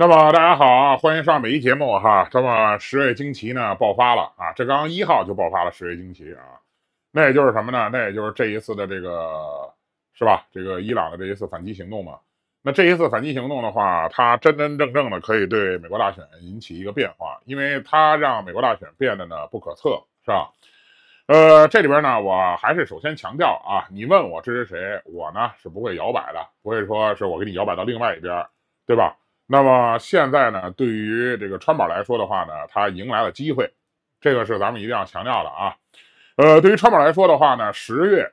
那么大家好，啊，欢迎上每一节目哈。那么十月惊奇呢爆发了啊，这刚刚一号就爆发了十月惊奇啊，那也就是什么呢？那也就是这一次的这个是吧？这个伊朗的这一次反击行动嘛。那这一次反击行动的话，它真真正正的可以对美国大选引起一个变化，因为它让美国大选变得呢不可测，是吧？呃，这里边呢，我还是首先强调啊，你问我支持谁，我呢是不会摇摆的，不会说是我给你摇摆到另外一边，对吧？那么现在呢，对于这个川宝来说的话呢，它迎来了机会，这个是咱们一定要强调的啊。呃，对于川宝来说的话呢，十月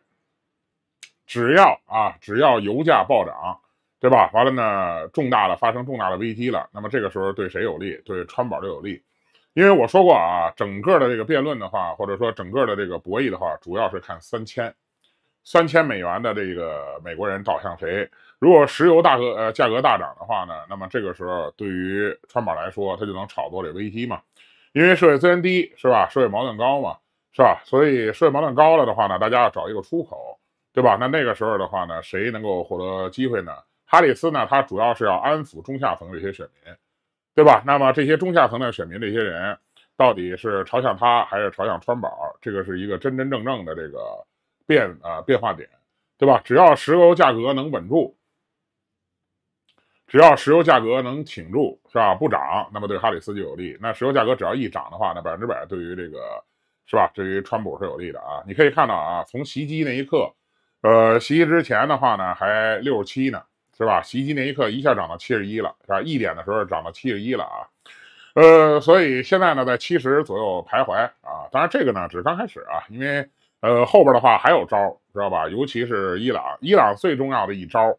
只要啊，只要油价暴涨，对吧？完了呢，重大的发生重大的危机了，那么这个时候对谁有利？对川宝就有利，因为我说过啊，整个的这个辩论的话，或者说整个的这个博弈的话，主要是看三千。三千美元的这个美国人倒向谁？如果石油大额呃价格大涨的话呢，那么这个时候对于川宝来说，他就能炒作这危机嘛，因为社会资源低是吧？社会矛盾高嘛，是吧？所以社会矛盾高了的话呢，大家要找一个出口，对吧？那那个时候的话呢，谁能够获得机会呢？哈里斯呢，他主要是要安抚中下层这些选民，对吧？那么这些中下层的选民，这些人到底是朝向他还是朝向川宝？这个是一个真真正正的这个。变啊变化点，对吧？只要石油价格能稳住，只要石油价格能挺住，是吧？不涨，那么对哈里斯就有利。那石油价格只要一涨的话，那百分之百对于这个，是吧？对于川普是有利的啊。你可以看到啊，从袭击那一刻，呃，袭击之前的话呢，还六十七呢，是吧？袭击那一刻一下涨到七十一了，是吧？一点的时候涨到七十一了啊，呃，所以现在呢，在七十左右徘徊啊。当然，这个呢只是刚开始啊，因为。呃，后边的话还有招，知道吧？尤其是伊朗，伊朗最重要的一招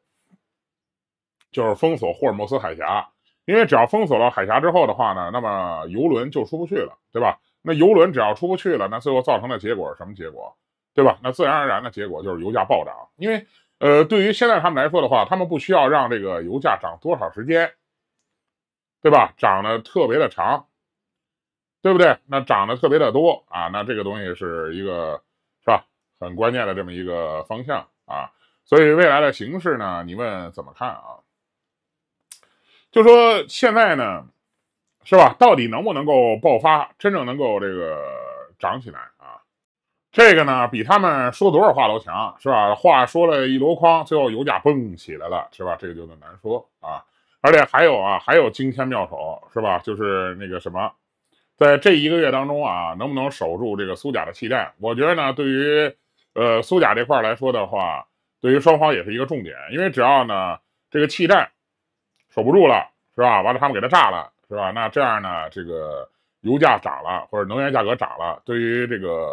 就是封锁霍尔木斯海峡，因为只要封锁了海峡之后的话呢，那么游轮就出不去了，对吧？那游轮只要出不去了，那最后造成的结果是什么结果？对吧？那自然而然的结果就是油价暴涨，因为，呃，对于现在他们来说的话，他们不需要让这个油价涨多少时间，对吧？涨得特别的长，对不对？那涨得特别的多啊，那这个东西是一个。很关键的这么一个方向啊，所以未来的形势呢，你问怎么看啊？就说现在呢，是吧？到底能不能够爆发，真正能够这个涨起来啊？这个呢，比他们说多少话都强，是吧？话说了一箩筐，最后油价蹦起来了，是吧？这个就很难说啊。而且还有啊，还有惊天妙手，是吧？就是那个什么，在这一个月当中啊，能不能守住这个苏甲的气站？我觉得呢，对于呃，苏贾这块来说的话，对于双方也是一个重点，因为只要呢这个气站守不住了，是吧？完了他们给他炸了，是吧？那这样呢，这个油价涨了或者能源价格涨了，对于这个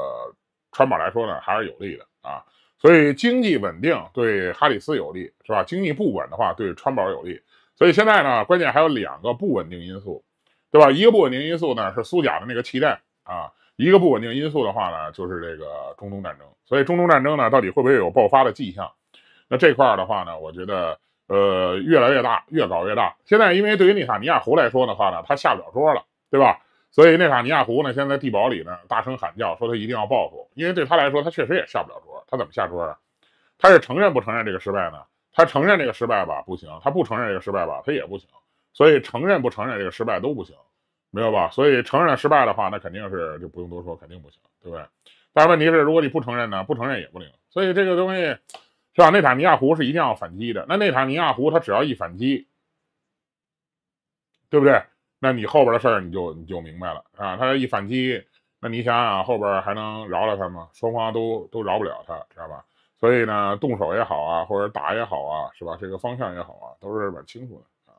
川宝来说呢还是有利的啊。所以经济稳定对哈里斯有利，是吧？经济不稳的话对川宝有利。所以现在呢，关键还有两个不稳定因素，对吧？一个不稳定因素呢是苏贾的那个气站啊。一个不稳定因素的话呢，就是这个中东战争。所以中东战争呢，到底会不会有爆发的迹象？那这块儿的话呢，我觉得，呃，越来越大，越搞越大。现在因为对于内塔尼亚胡来说的话呢，他下不了桌了，对吧？所以内塔尼亚胡呢，现在在地堡里呢，大声喊叫，说他一定要报复。因为对他来说，他确实也下不了桌。他怎么下桌啊？他是承认不承认这个失败呢？他承认这个失败吧，不行；他不承认这个失败吧，他也不行。所以承认不承认这个失败都不行。没有吧？所以承认失败的话，那肯定是就不用多说，肯定不行，对不对？但问题是，如果你不承认呢？不承认也不灵。所以这个东西，像内塔尼亚胡是一定要反击的。那内塔尼亚胡他只要一反击，对不对？那你后边的事儿你就你就明白了啊。他一反击，那你想想后边还能饶了他吗？双方都都饶不了他，知道吧？所以呢，动手也好啊，或者打也好啊，是吧？这个方向也好啊，都是蛮清楚的啊。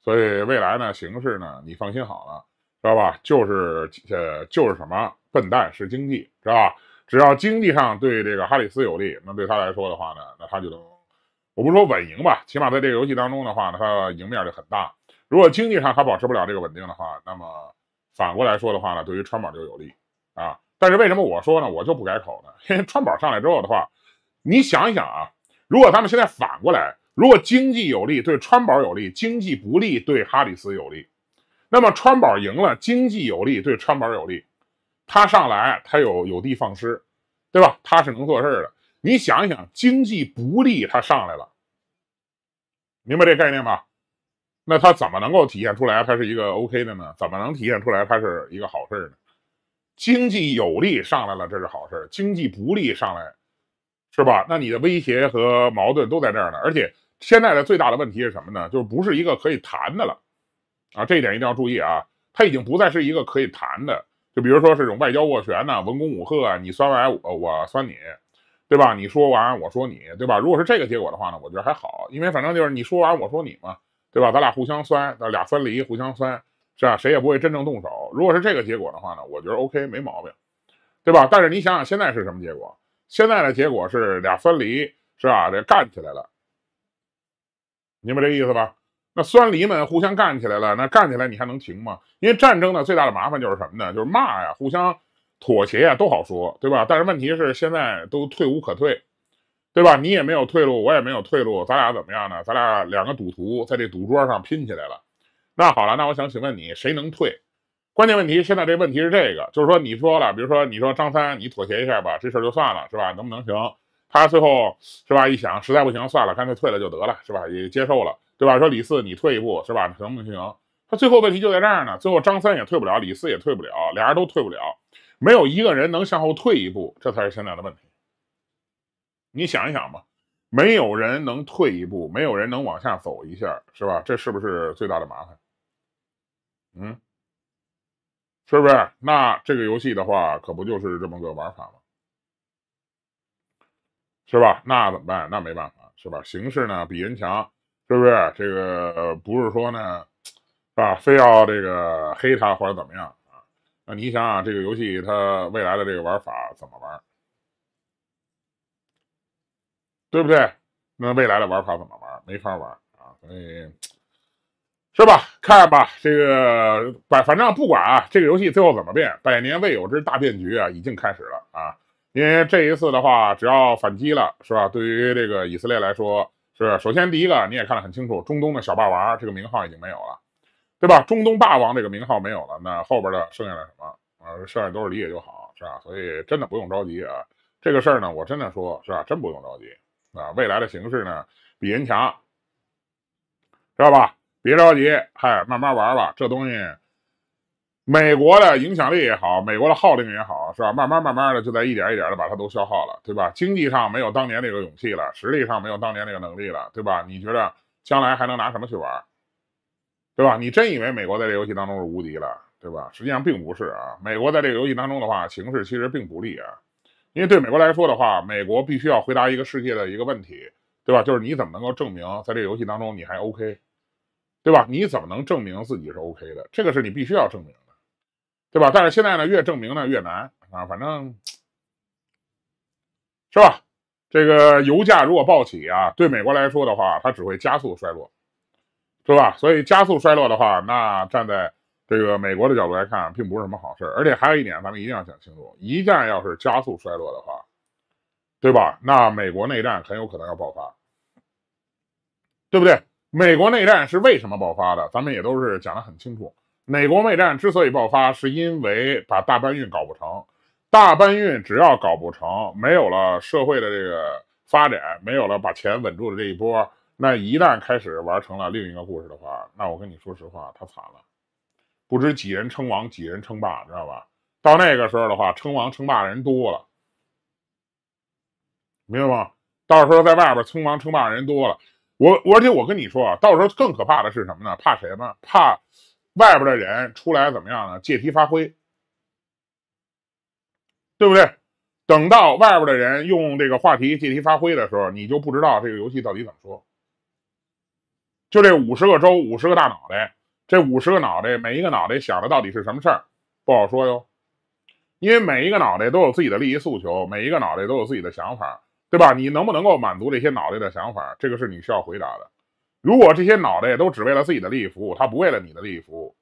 所以未来呢，形势呢，你放心好了。知道吧？就是呃，就是什么笨蛋是经济，知道吧？只要经济上对这个哈里斯有利，那对他来说的话呢，那他就能，我们说稳赢吧。起码在这个游戏当中的话呢，他赢面就很大。如果经济上他保持不了这个稳定的话，那么反过来说的话呢，对于川宝就有利啊。但是为什么我说呢？我就不改口呢？因为川宝上来之后的话，你想一想啊，如果咱们现在反过来，如果经济有利对川宝有利，经济不利对哈里斯有利。那么川宝赢了，经济有利，对川宝有利，他上来他有有的放矢，对吧？他是能做事的。你想一想，经济不利，他上来了，明白这概念吧？那他怎么能够体现出来他是一个 OK 的呢？怎么能体现出来他是一个好事呢？经济有利上来了，这是好事经济不利上来，是吧？那你的威胁和矛盾都在这儿呢。而且现在的最大的问题是什么呢？就是不是一个可以谈的了。啊，这一点一定要注意啊！他已经不再是一个可以谈的，就比如说这种外交斡旋呐，文攻武啊，你酸我，我酸你，对吧？你说完，我说你，对吧？如果是这个结果的话呢，我觉得还好，因为反正就是你说完我说你嘛，对吧？咱俩互相酸，咱俩分离，互相酸，是吧？谁也不会真正动手。如果是这个结果的话呢，我觉得 OK，没毛病，对吧？但是你想想现在是什么结果？现在的结果是俩分离，是吧？这干起来了，明白这意思吧？那酸梨们互相干起来了，那干起来你还能停吗？因为战争呢，最大的麻烦就是什么呢？就是骂呀，互相妥协呀，都好说，对吧？但是问题是，现在都退无可退，对吧？你也没有退路，我也没有退路，咱俩怎么样呢？咱俩两个赌徒在这赌桌上拼起来了。那好了，那我想请问你，谁能退？关键问题现在这问题是这个，就是说你说了，比如说你说张三，你妥协一下吧，这事儿就算了，是吧？能不能行？他最后是吧？一想实在不行，算了，干脆退了就得了，是吧？也接受了。对吧？说李四，你退一步是吧？行不行？他最后问题就在这儿呢。最后张三也退不了，李四也退不了，俩人都退不了，没有一个人能向后退一步，这才是现在的问题。你想一想吧，没有人能退一步，没有人能往下走一下，是吧？这是不是最大的麻烦？嗯，是不是？那这个游戏的话，可不就是这么个玩法吗？是吧？那怎么办？那没办法，是吧？形势呢比人强。是不是这个不是说呢，啊，非要这个黑他或者怎么样啊？那你想想这个游戏它未来的这个玩法怎么玩，对不对？那未来的玩法怎么玩？没法玩啊，所以是吧？看吧，这个反反正不管啊，这个游戏最后怎么变，百年未有之大变局啊，已经开始了啊，因为这一次的话，只要反击了，是吧？对于这个以色列来说。是，首先第一个你也看得很清楚，中东的小霸王这个名号已经没有了，对吧？中东霸王这个名号没有了，那后边的剩下的什么？呃，剩下都是理解就好，是吧？所以真的不用着急啊。这个事儿呢，我真的说，是吧？真不用着急啊。未来的形势呢，比人强，知道吧？别着急，嗨，慢慢玩吧，这东西。美国的影响力也好，美国的号令也好，是吧？慢慢慢慢的就在一点一点的把它都消耗了，对吧？经济上没有当年那个勇气了，实力上没有当年那个能力了，对吧？你觉得将来还能拿什么去玩，对吧？你真以为美国在这游戏当中是无敌了，对吧？实际上并不是啊。美国在这个游戏当中的话，形势其实并不利啊。因为对美国来说的话，美国必须要回答一个世界的一个问题，对吧？就是你怎么能够证明在这个游戏当中你还 OK，对吧？你怎么能证明自己是 OK 的？这个是你必须要证明。对吧？但是现在呢，越证明呢越难啊，反正，是吧？这个油价如果暴起啊，对美国来说的话，它只会加速衰落，是吧？所以加速衰落的话，那站在这个美国的角度来看，并不是什么好事而且还有一点，咱们一定要想清楚，一旦要是加速衰落的话，对吧？那美国内战很有可能要爆发，对不对？美国内战是为什么爆发的？咱们也都是讲得很清楚。美国内战之所以爆发，是因为把大搬运搞不成。大搬运只要搞不成，没有了社会的这个发展，没有了把钱稳住的这一波，那一旦开始玩成了另一个故事的话，那我跟你说实话，他惨了。不知几人称王，几人称霸，知道吧？到那个时候的话，称王称霸的人多了，明白吗？到时候在外边称王称霸的人多了，我，而且我跟你说，啊，到时候更可怕的是什么呢？怕谁呢？怕。外边的人出来怎么样呢？借题发挥，对不对？等到外边的人用这个话题借题发挥的时候，你就不知道这个游戏到底怎么说。就这五十个州，五十个大脑袋，这五十个脑袋，每一个脑袋想的到底是什么事儿，不好说哟。因为每一个脑袋都有自己的利益诉求，每一个脑袋都有自己的想法，对吧？你能不能够满足这些脑袋的想法，这个是你需要回答的。如果这些脑袋都只为了自己的利益服务，他不为了你的利益服务，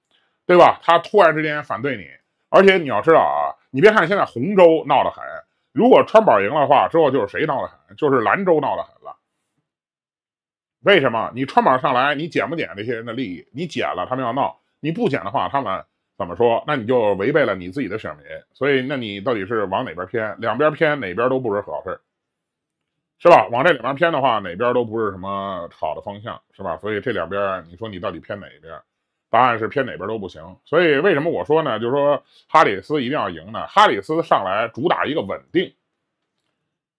对吧？他突然之间反对你，而且你要知道啊，你别看现在洪州闹得很，如果川宝赢了话，之后就是谁闹得很，就是兰州闹得很了。为什么？你川宝上来，你减不减那些人的利益？你减了，他们要闹；你不减的话，他们怎么说？那你就违背了你自己的选民。所以，那你到底是往哪边偏？两边偏，哪边都不是好事。是吧？往这里边偏的话，哪边都不是什么好的方向，是吧？所以这两边，你说你到底偏哪边？答案是偏哪边都不行。所以为什么我说呢？就是说哈里斯一定要赢呢？哈里斯上来主打一个稳定，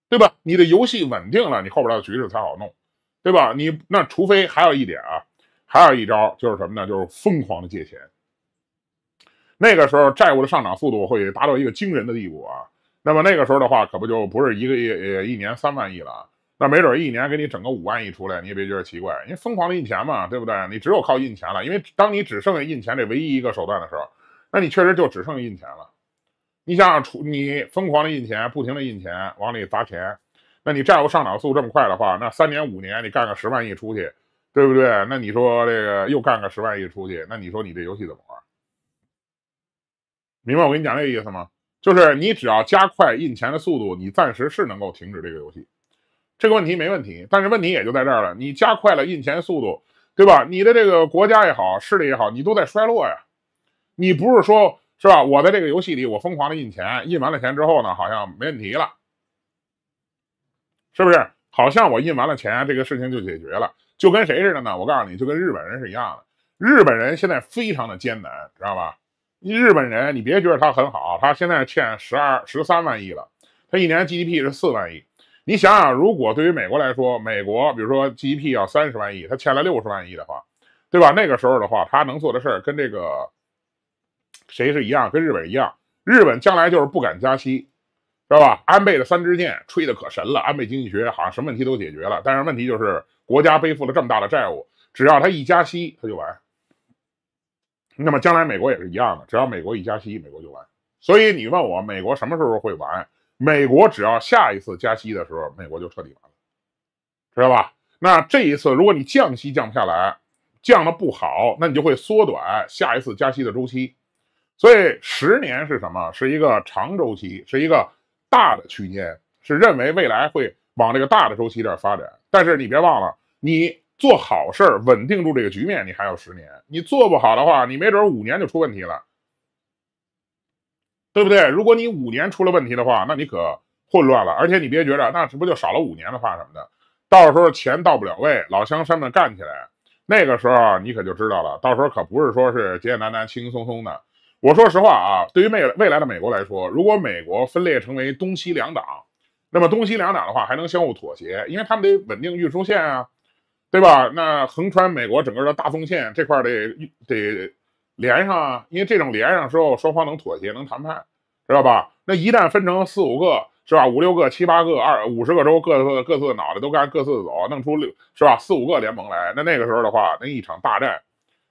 对吧？你的游戏稳定了，你后边的局势才好弄，对吧？你那除非还有一点啊，还有一招就是什么呢？就是疯狂的借钱。那个时候债务的上涨速度会达到一个惊人的地步啊！那么那个时候的话，可不就不是一个月呃一年三万亿了啊？那没准一年给你整个五万亿出来，你也别觉得奇怪，因为疯狂的印钱嘛，对不对？你只有靠印钱了，因为当你只剩下印钱这唯一一个手段的时候，那你确实就只剩印钱了。你想出你疯狂的印钱，不停的印钱，往里砸钱，那你债务上涨速这么快的话，那三年五年你干个十万亿出去，对不对？那你说这个又干个十万亿出去，那你说你这游戏怎么玩？明白我跟你讲这个意思吗？就是你只要加快印钱的速度，你暂时是能够停止这个游戏，这个问题没问题。但是问题也就在这儿了，你加快了印钱速度，对吧？你的这个国家也好，势力也好，你都在衰落呀。你不是说，是吧？我在这个游戏里，我疯狂的印钱，印完了钱之后呢，好像没问题了，是不是？好像我印完了钱，这个事情就解决了，就跟谁似的呢？我告诉你就跟日本人是一样的，日本人现在非常的艰难，知道吧？日本人，你别觉得他很好，他现在欠十二、十三万亿了。他一年 GDP 是四万亿。你想想，如果对于美国来说，美国比如说 GDP 要三十万亿，他欠了六十万亿的话，对吧？那个时候的话，他能做的事儿跟这个谁是一样？跟日本一样。日本将来就是不敢加息，知道吧？安倍的三支箭吹的可神了，安倍经济学好像什么问题都解决了。但是问题就是国家背负了这么大的债务，只要他一加息，他就完。那么将来美国也是一样的，只要美国一加息，美国就完。所以你问我美国什么时候会完？美国只要下一次加息的时候，美国就彻底完了，知道吧？那这一次如果你降息降不下来，降的不好，那你就会缩短下一次加息的周期。所以十年是什么？是一个长周期，是一个大的区间，是认为未来会往这个大的周期这儿发展。但是你别忘了，你。做好事儿，稳定住这个局面，你还要十年。你做不好的话，你没准儿五年就出问题了，对不对？如果你五年出了问题的话，那你可混乱了。而且你别觉着，那这不就少了五年的话什么的，到时候钱到不了位，老乡山们干起来，那个时候你可就知道了。到时候可不是说是简简单单、轻轻松松的。我说实话啊，对于未未来的美国来说，如果美国分裂成为东西两党，那么东西两党的话还能相互妥协，因为他们得稳定运输线啊。对吧？那横穿美国整个的大纵线这块得得连上，啊，因为这种连上之后，双方能妥协，能谈判，知道吧？那一旦分成四五个是吧，五六个、七八个、二五十个州，各自各自的脑袋都按各自的走，弄出六是吧？四五个联盟来，那那个时候的话，那一场大战，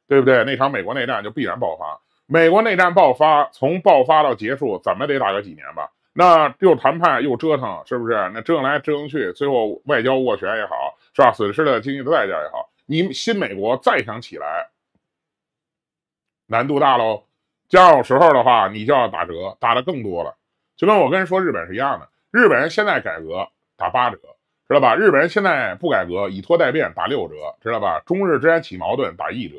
对不对？那场美国内战就必然爆发。美国内战爆发，从爆发到结束，怎么得打个几年吧？那又谈判又折腾，是不是？那折腾来折腾去，最后外交斡旋也好。是吧？损失了经济的代价也好，你新美国再想起来难度大喽。将有时候的话，你就要打折，打的更多了。就跟我跟人说日本是一样的，日本人现在改革打八折，知道吧？日本人现在不改革，以拖代变打六折，知道吧？中日之间起矛盾打一折。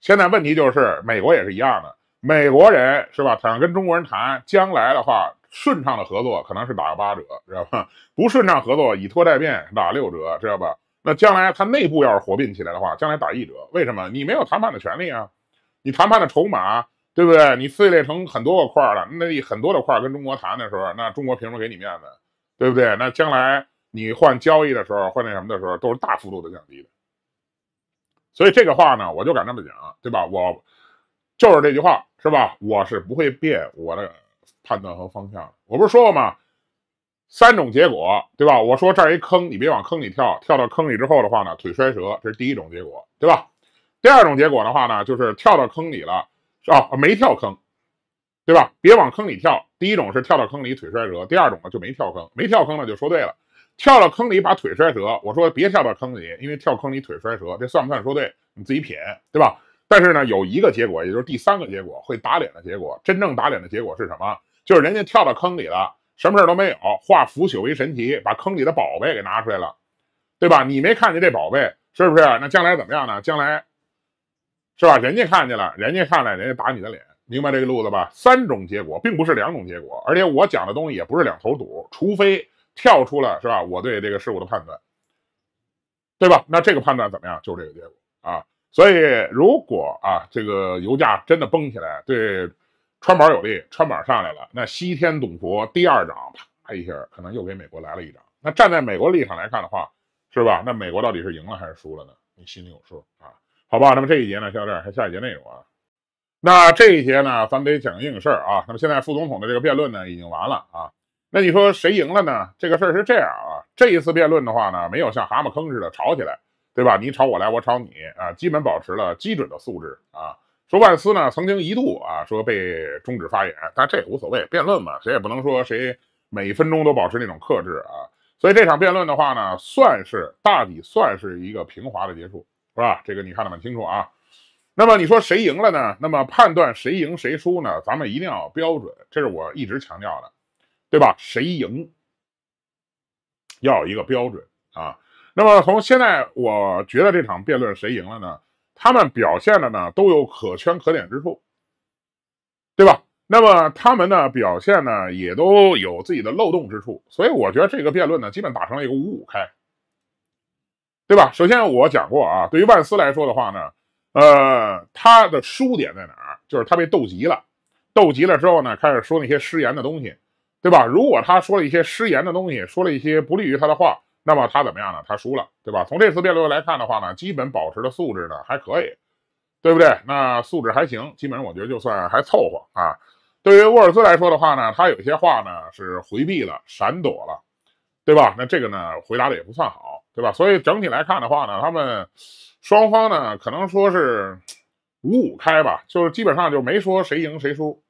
现在问题就是美国也是一样的，美国人是吧？想跟中国人谈将来的话。顺畅的合作可能是打八折，知道吧？不顺畅合作，以拖代变，打六折，知道吧？那将来它内部要是合并起来的话，将来打一折。为什么？你没有谈判的权利啊！你谈判的筹码，对不对？你碎裂成很多个块了，那很多的块跟中国谈的时候，那中国凭什么给你面子？对不对？那将来你换交易的时候，换那什么的时候，都是大幅度的降低的。所以这个话呢，我就敢这么讲，对吧？我就是这句话，是吧？我是不会变我的。判断和方向，我不是说过吗？三种结果，对吧？我说这儿一坑，你别往坑里跳。跳到坑里之后的话呢，腿摔折，这是第一种结果，对吧？第二种结果的话呢，就是跳到坑里了，啊，没跳坑，对吧？别往坑里跳。第一种是跳到坑里腿摔折，第二种呢就没跳坑，没跳坑呢就说对了。跳到坑里把腿摔折，我说别跳到坑里，因为跳坑里腿摔折，这算不算说对？你自己品，对吧？但是呢，有一个结果，也就是第三个结果，会打脸的结果，真正打脸的结果是什么？就是人家跳到坑里了，什么事都没有，化腐朽为神奇，把坑里的宝贝给拿出来了，对吧？你没看见这宝贝是不是？那将来怎么样呢？将来，是吧？人家看见了，人家看了，人家打你的脸，明白这个路子吧？三种结果，并不是两种结果，而且我讲的东西也不是两头堵，除非跳出了，是吧？我对这个事物的判断，对吧？那这个判断怎么样？就是这个结果啊。所以如果啊，这个油价真的崩起来，对。川宝有利，川宝上来了，那西天赌佛第二掌，啪一下，可能又给美国来了一掌。那站在美国立场来看的话，是吧？那美国到底是赢了还是输了呢？你心里有数啊。好吧，那么这一节呢，这儿，看下一节内容啊。那这一节呢，咱得讲硬事儿啊。那么现在副总统的这个辩论呢，已经完了啊。那你说谁赢了呢？这个事儿是这样啊。这一次辩论的话呢，没有像蛤蟆坑似的吵起来，对吧？你吵我来，我吵你啊，基本保持了基准的素质啊。说万斯呢，曾经一度啊，说被终止发言，但这也无所谓，辩论嘛，谁也不能说谁每分钟都保持那种克制啊。所以这场辩论的话呢，算是大抵算是一个平滑的结束，是吧？这个你看得很清楚啊。那么你说谁赢了呢？那么判断谁赢谁输呢？咱们一定要标准，这是我一直强调的，对吧？谁赢要有一个标准啊。那么从现在，我觉得这场辩论谁赢了呢？他们表现的呢都有可圈可点之处，对吧？那么他们呢表现呢也都有自己的漏洞之处，所以我觉得这个辩论呢基本打成了一个五五开，对吧？首先我讲过啊，对于万斯来说的话呢，呃，他的输点在哪儿？就是他被斗急了，斗急了之后呢开始说那些失言的东西，对吧？如果他说了一些失言的东西，说了一些不利于他的话。那么他怎么样呢？他输了，对吧？从这次辩论来看的话呢，基本保持的素质呢还可以，对不对？那素质还行，基本上我觉得就算还凑合啊。对于沃尔兹来说的话呢，他有些话呢是回避了、闪躲了，对吧？那这个呢回答的也不算好，对吧？所以整体来看的话呢，他们双方呢可能说是五五开吧，就是基本上就没说谁赢谁输，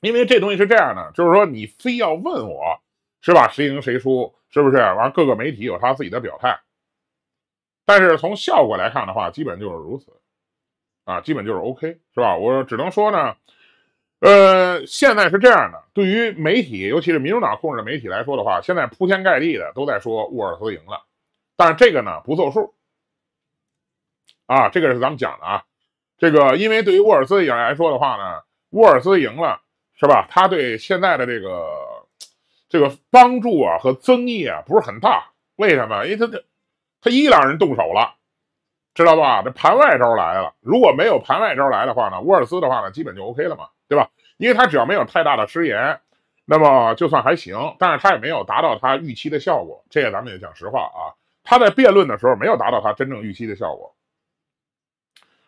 因为这东西是这样的，就是说你非要问我。是吧？谁赢谁输，是不是？完，各个媒体有他自己的表态，但是从效果来看的话，基本就是如此，啊，基本就是 OK，是吧？我只能说呢，呃，现在是这样的。对于媒体，尤其是民主党控制的媒体来说的话，现在铺天盖地的都在说沃尔斯赢了，但是这个呢不作数，啊，这个是咱们讲的啊。这个因为对于沃尔斯赢来说的话呢，沃尔斯赢了，是吧？他对现在的这个。这个帮助啊和增益啊不是很大，为什么？因为他他他伊朗人动手了，知道吧？这盘外招来了。如果没有盘外招来的话呢，沃尔斯的话呢，基本就 OK 了嘛，对吧？因为他只要没有太大的失言，那么就算还行。但是他也没有达到他预期的效果，这个咱们也讲实话啊，他在辩论的时候没有达到他真正预期的效果。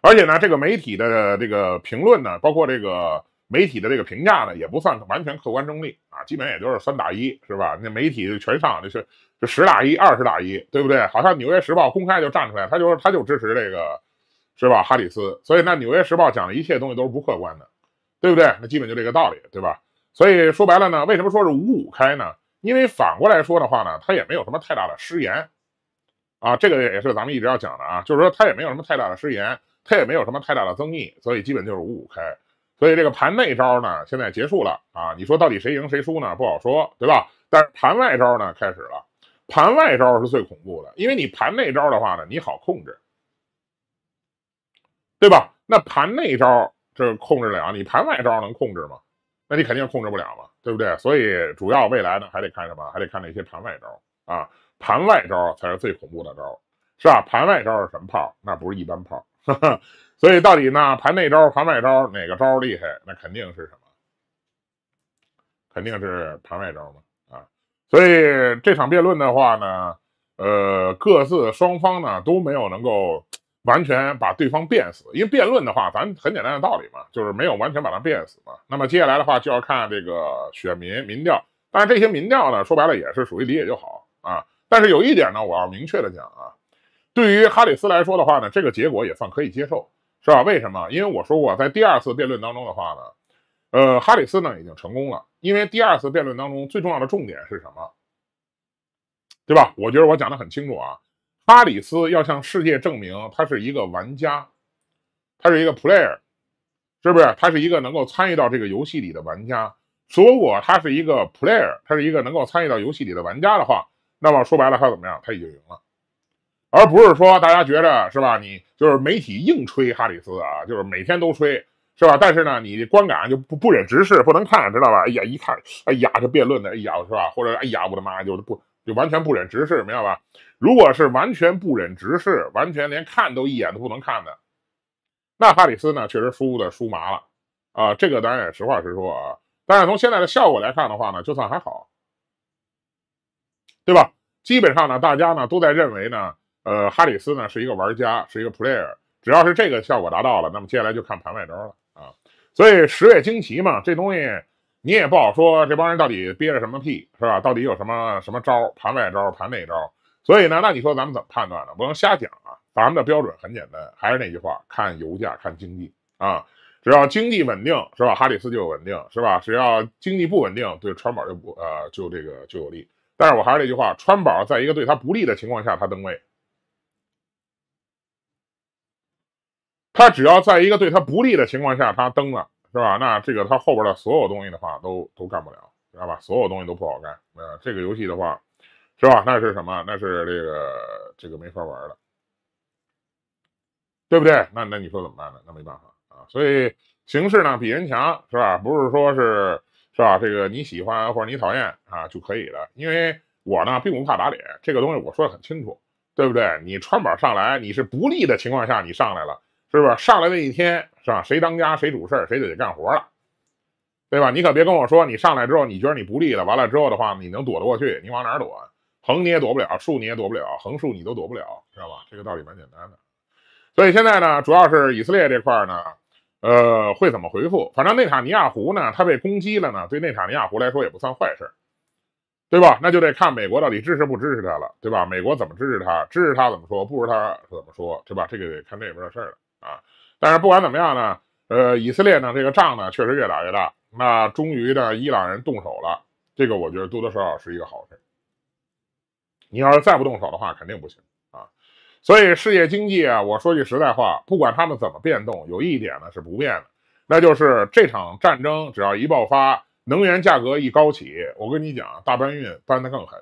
而且呢，这个媒体的这个评论呢，包括这个。媒体的这个评价呢，也不算完全客观中立啊，基本也就是三打一是吧？那媒体全上，这是这十打一，二十打一，对不对？好像《纽约时报》公开就站出来，他就是他就支持这个，是吧？哈里斯，所以那《纽约时报》讲的一切东西都是不客观的，对不对？那基本就这个道理，对吧？所以说白了呢，为什么说是五五开呢？因为反过来说的话呢，他也没有什么太大的失言啊，这个也是咱们一直要讲的啊，就是说他也没有什么太大的失言，他也没有什么太大的争议，所以基本就是五五开。所以这个盘内招呢，现在结束了啊！你说到底谁赢谁输呢？不好说，对吧？但是盘外招呢，开始了。盘外招是最恐怖的，因为你盘内招的话呢，你好控制，对吧？那盘内招这控制了，你盘外招能控制吗？那你肯定控制不了嘛，对不对？所以主要未来呢，还得看什么？还得看那些盘外招啊！盘外招才是最恐怖的招，是吧？盘外招是什么炮？那不是一般炮，哈哈。所以到底呢，盘内招盘外招哪个招厉害？那肯定是什么？肯定是盘外招嘛！啊，所以这场辩论的话呢，呃，各自双方呢都没有能够完全把对方辩死，因为辩论的话，咱很简单的道理嘛，就是没有完全把他辩死嘛。那么接下来的话就要看这个选民民调，但是这些民调呢，说白了也是属于理解就好啊。但是有一点呢，我要明确的讲啊，对于哈里斯来说的话呢，这个结果也算可以接受。是吧？为什么？因为我说过，在第二次辩论当中的话呢，呃，哈里斯呢已经成功了。因为第二次辩论当中最重要的重点是什么？对吧？我觉得我讲的很清楚啊。哈里斯要向世界证明他是一个玩家，他是一个 player，是不是？他是一个能够参与到这个游戏里的玩家。如果他是一个 player，他是一个能够参与到游戏里的玩家的话，那么说白了，他怎么样？他已经赢了。而不是说大家觉得是吧？你就是媒体硬吹哈里斯啊，就是每天都吹是吧？但是呢，你观感就不不忍直视，不能看，知道吧？哎呀，一看，哎呀，这辩论的，哎呀，是吧？或者，哎呀，我的妈，就不就完全不忍直视，明白吧？如果是完全不忍直视，完全连看都一眼都不能看的，那哈里斯呢，确实输的输麻了啊！这个当然也实话实说啊。但是从现在的效果来看的话呢，就算还好，对吧？基本上呢，大家呢都在认为呢。呃，哈里斯呢是一个玩家，是一个 player。只要是这个效果达到了，那么接下来就看盘外招了啊。所以十月惊奇嘛，这东西你也不好说，这帮人到底憋着什么屁，是吧？到底有什么什么招，盘外招，盘内招。所以呢，那你说咱们怎么判断呢？不能瞎讲啊。咱们的标准很简单，还是那句话，看油价，看经济啊。只要经济稳定，是吧？哈里斯就稳定，是吧？只要经济不稳定，对川宝就不呃就这个就有利。但是我还是那句话，川宝在一个对他不利的情况下，他登位。他只要在一个对他不利的情况下，他登了，是吧？那这个他后边的所有东西的话，都都干不了，知道吧？所有东西都不好干。啊，这个游戏的话，是吧？那是什么？那是这个这个没法玩了，对不对？那那你说怎么办呢？那没办法啊。所以形势呢比人强，是吧？不是说，是是吧？这个你喜欢或者你讨厌啊就可以了。因为我呢，并不怕打脸，这个东西我说的很清楚，对不对？你穿板上来，你是不利的情况下你上来了。是不是上来那一天是吧？谁当家谁主事儿，谁就得干活了，对吧？你可别跟我说你上来之后你觉得你不利了，完了之后的话你能躲得过去？你往哪躲？横你也躲不了，竖你也躲不了，横竖你都躲不了，知道吧？这个道理蛮简单的。所以现在呢，主要是以色列这块呢，呃，会怎么回复？反正内塔尼亚胡呢，他被攻击了呢，对内塔尼亚胡来说也不算坏事，对吧？那就得看美国到底支持不支持他了，对吧？美国怎么支持他？支持他怎么说？不支持怎么说？对吧？这个得看那边的事儿了。啊，但是不管怎么样呢，呃，以色列呢，这个仗呢，确实越打越大。那终于呢，伊朗人动手了，这个我觉得多多少少是一个好事。你要是再不动手的话，肯定不行啊。所以，世界经济啊，我说句实在话，不管他们怎么变动，有一点呢是不变的，那就是这场战争只要一爆发，能源价格一高起，我跟你讲，大搬运搬得更狠，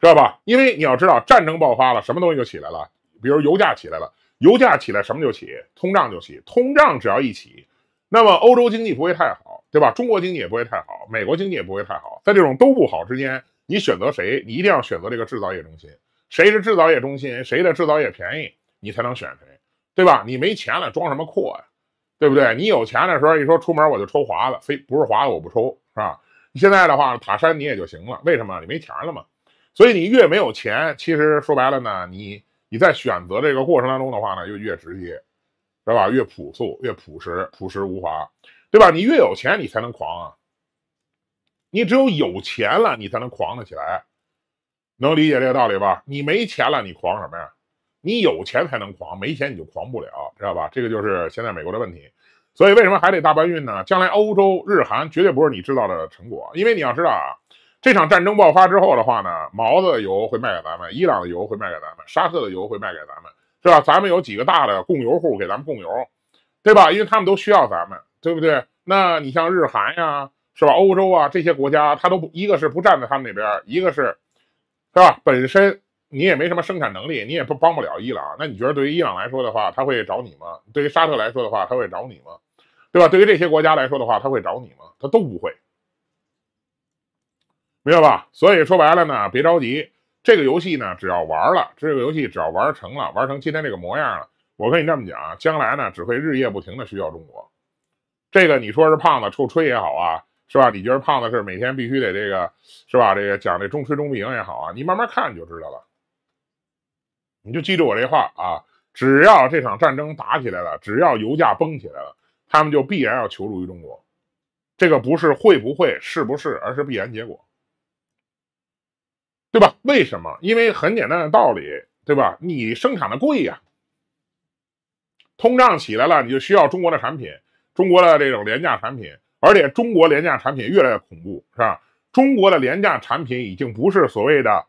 知道吧？因为你要知道，战争爆发了，什么东西就起来了。比如油价起来了，油价起来什么就起，通胀就起，通胀只要一起，那么欧洲经济不会太好，对吧？中国经济也不会太好，美国经济也不会太好，在这种都不好之间，你选择谁？你一定要选择这个制造业中心，谁是制造业中心，谁的制造业便宜，你才能选谁，对吧？你没钱了装什么阔呀，对不对？你有钱的时候一说出门我就抽华子，非不是华子我不抽，是吧？现在的话，塔山你也就行了，为什么？你没钱了嘛。所以你越没有钱，其实说白了呢，你。你在选择这个过程当中的话呢，就越直接，对吧？越朴素，越朴实，朴实无华，对吧？你越有钱，你才能狂啊！你只有有钱了，你才能狂得起来，能理解这个道理吧？你没钱了，你狂什么呀？你有钱才能狂，没钱你就狂不了，知道吧？这个就是现在美国的问题，所以为什么还得大搬运呢？将来欧洲、日韩绝对不是你知道的成果，因为你要知道啊。这场战争爆发之后的话呢，毛子的油会卖给咱们，伊朗的油会卖给咱们，沙特的油会卖给咱们，是吧？咱们有几个大的供油户给咱们供油，对吧？因为他们都需要咱们，对不对？那你像日韩呀，是吧？欧洲啊这些国家，他都不一个是不站在他们那边，一个是，是吧？本身你也没什么生产能力，你也不帮不了伊朗。那你觉得对于伊朗来说的话，他会找你吗？对于沙特来说的话，他会找你吗？对吧？对于这些国家来说的话，他会找你吗？他都不会。明白吧？所以说白了呢，别着急。这个游戏呢，只要玩了，这个游戏只要玩成了，玩成今天这个模样了，我跟你这么讲啊，将来呢，只会日夜不停的需要中国。这个你说是胖子臭吹也好啊，是吧？你觉得胖子是每天必须得这个，是吧？这个讲这中吹中必赢也好啊，你慢慢看就知道了。你就记住我这话啊，只要这场战争打起来了，只要油价崩起来了，他们就必然要求助于中国。这个不是会不会，是不是，而是必然结果。对吧？为什么？因为很简单的道理，对吧？你生产的贵呀，通胀起来了，你就需要中国的产品，中国的这种廉价产品，而且中国廉价产品越来越恐怖，是吧？中国的廉价产品已经不是所谓的，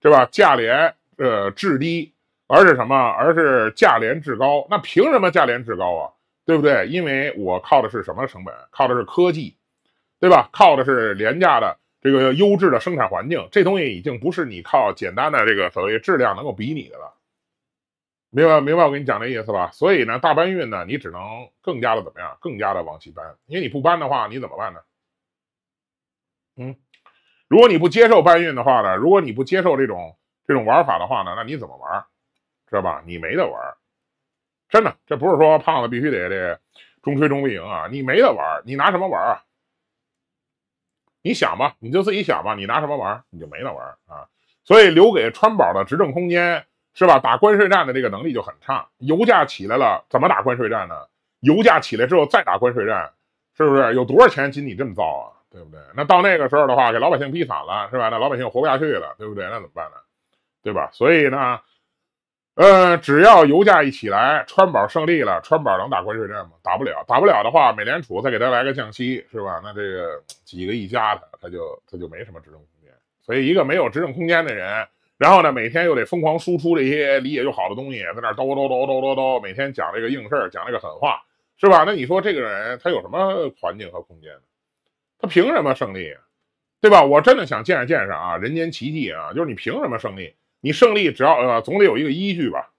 对吧？价廉呃质低，而是什么？而是价廉质高。那凭什么价廉质高啊？对不对？因为我靠的是什么成本？靠的是科技，对吧？靠的是廉价的。这个优质的生产环境，这东西已经不是你靠简单的这个所谓质量能够比拟的了，明白明白？我跟你讲这意思吧。所以呢，大搬运呢，你只能更加的怎么样？更加的往起搬。因为你不搬的话，你怎么办呢？嗯，如果你不接受搬运的话呢，如果你不接受这种这种玩法的话呢，那你怎么玩？知道吧？你没得玩。真的，这不是说胖子必须得这中吹中不赢啊，你没得玩，你拿什么玩啊？你想吧，你就自己想吧，你拿什么玩儿，你就没那玩儿啊。所以留给川宝的执政空间是吧？打关税战的这个能力就很差。油价起来了，怎么打关税战呢？油价起来之后再打关税战，是不是有多少钱给你这么造啊？对不对？那到那个时候的话，给老百姓逼惨了是吧？那老百姓活不下去了，对不对？那怎么办呢？对吧？所以呢？嗯，只要油价一起来，川宝胜利了，川宝能打关税战吗？打不了。打不了的话，美联储再给他来个降息，是吧？那这个几个亿加，他他就他就没什么执政空间。所以一个没有执政空间的人，然后呢，每天又得疯狂输出这些理解又好的东西，在那叨叨叨叨叨叨，每天讲这个硬事儿，讲这个狠话，是吧？那你说这个人他有什么环境和空间呢？他凭什么胜利？对吧？我真的想见识见识啊，人间奇迹啊！就是你凭什么胜利？你胜利只要呃，总得有一个依据吧？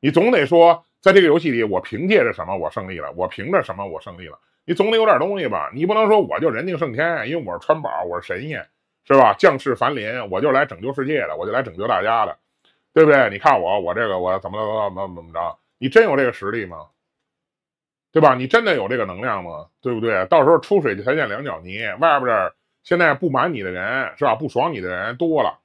你总得说，在这个游戏里，我凭借着什么我胜利了？我凭着什么我胜利了？你总得有点东西吧？你不能说我就人定胜天，因为我是川宝，我是神仙，是吧？将士凡林，我就来拯救世界了，我就来拯救大家的，对不对？你看我，我这个我怎么怎么怎么怎么着？你真有这个实力吗？对吧？你真的有这个能量吗？对不对？到时候出水才见两脚泥，外边现在不满你的人是吧？不爽你的人多了。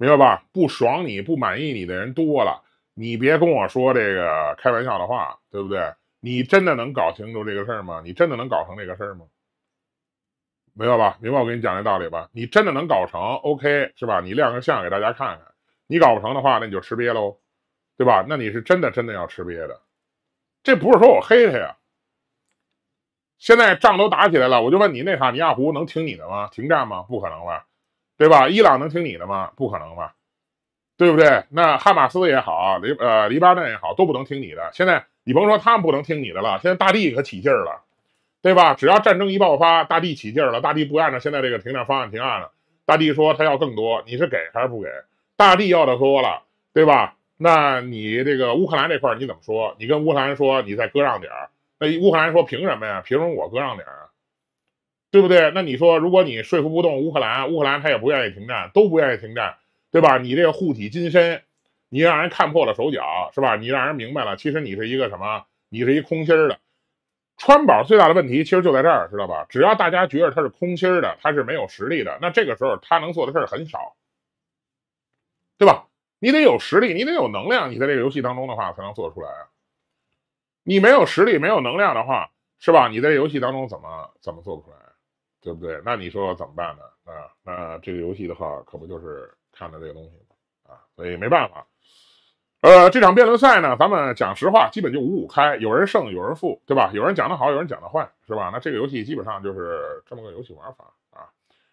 明白吧？不爽你不满意你的人多了，你别跟我说这个开玩笑的话，对不对？你真的能搞清楚这个事儿吗？你真的能搞成这个事儿吗？明白吧？明白我给你讲这道理吧。你真的能搞成，OK，是吧？你亮个相给大家看看。你搞不成的话，那你就吃瘪喽，对吧？那你是真的真的要吃瘪的。这不是说我黑他呀。现在仗都打起来了，我就问你，内塔尼亚胡能听你的吗？停战吗？不可能吧。对吧？伊朗能听你的吗？不可能吧，对不对？那哈马斯也好，黎呃黎巴嫩也好，都不能听你的。现在你甭说他们不能听你的了，现在大帝可起劲儿了，对吧？只要战争一爆发，大帝起劲儿了，大帝不按照现在这个停战方案停战了，大帝说他要更多，你是给还是不给？大帝要的多了，对吧？那你这个乌克兰这块你怎么说？你跟乌克兰说你再割让点儿，那乌克兰说凭什么呀？凭什么我割让点儿？对不对？那你说，如果你说服不动乌克兰，乌克兰他也不愿意停战，都不愿意停战，对吧？你这个护体金身，你让人看破了手脚，是吧？你让人明白了，其实你是一个什么？你是一空心儿的。川宝最大的问题其实就在这儿，知道吧？只要大家觉得他是空心儿的，他是没有实力的，那这个时候他能做的事儿很少，对吧？你得有实力，你得有能量，你在这个游戏当中的话才能做出来。你没有实力，没有能量的话，是吧？你在游戏当中怎么怎么做不出来？对不对？那你说怎么办呢？啊，那这个游戏的话，可不就是看的这个东西吗？啊，所以没办法。呃，这场辩论赛呢，咱们讲实话，基本就五五开，有人胜，有人负，对吧？有人讲的好，有人讲的坏，是吧？那这个游戏基本上就是这么个游戏玩法啊。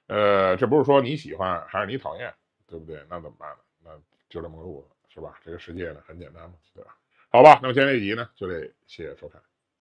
呃，这不是说你喜欢还是你讨厌，对不对？那怎么办呢？那就这么个路子，是吧？这个世界呢，很简单嘛，对吧？好吧，那么今天这集呢，就这，谢谢收看。